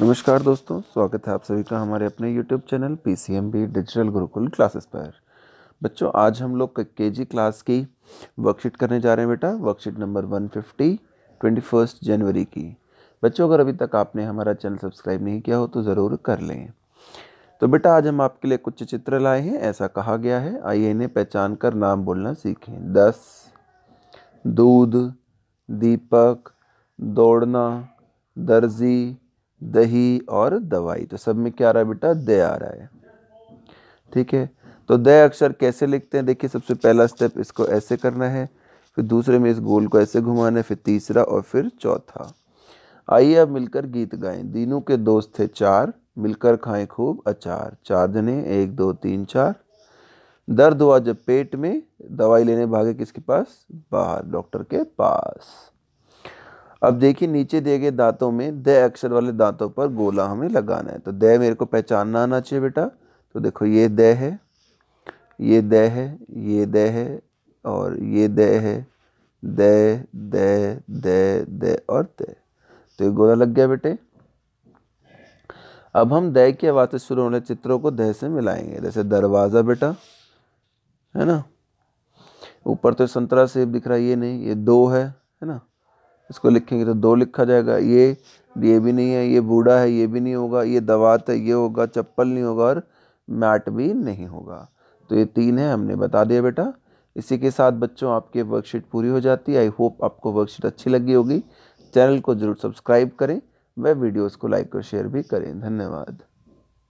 नमस्कार दोस्तों स्वागत है आप सभी का हमारे अपने YouTube channel P C M B digital Gurukul classes पर बच्चों आज हम लोग के जी क्लास की वर्कशीट करने जा रहे हैं बेटा worksheet number one fifty twenty first जनवरी की बच्चों अगर अभी तक आपने हमारा चैनल सब्सक्राइब नहीं किया हो तो ज़रूर कर लें तो बेटा आज हम आपके लिए कुछ चित्र लाए हैं ऐसा कहा गया है आइए इन्हें पहचान कर नाम बोलना सीखें दस दूध दीपक दौड़ना दर्जी दही और दवाई तो सब में क्या आ रहा है बेटा दे आ रहा है ठीक है तो दे अक्षर कैसे लिखते हैं देखिए सबसे पहला स्टेप इसको ऐसे करना है फिर दूसरे में इस गोल को ऐसे घुमाना है फिर तीसरा और फिर चौथा आइए अब मिलकर गीत गाएं दीनू के दोस्त थे चार मिलकर खाएं खूब अचार चार जने एक दो तीन चार दर्द हुआ जब पेट में दवाई लेने भागे किसके पास बाहर डॉक्टर के पास अब देखिए नीचे दिए गए दांतों में द अक्षर वाले दांतों पर गोला हमें लगाना है तो द मेरे को पहचानना आना चाहिए बेटा तो देखो ये द है ये द है ये द है और ये द है द द द द और द तो ये गोला लग गया बेटे अब हम दय की आवाज़ से शुरू होने चित्रों को दह से मिलाएंगे जैसे दरवाज़ा बेटा है ना ऊपर तो संतरा सेब दिख रहा है ये नहीं ये दो है है ना इसको लिखेंगे तो दो लिखा जाएगा ये ये भी नहीं है ये बूढ़ा है ये भी नहीं होगा ये दवात है ये होगा चप्पल नहीं होगा और मैट भी नहीं होगा तो ये तीन है हमने बता दिया बेटा इसी के साथ बच्चों आपकी वर्कशीट पूरी हो जाती है आई होप आपको वर्कशीट अच्छी लगी होगी चैनल को ज़रूर सब्सक्राइब करें वह वीडियोज़ को लाइक और शेयर भी करें धन्यवाद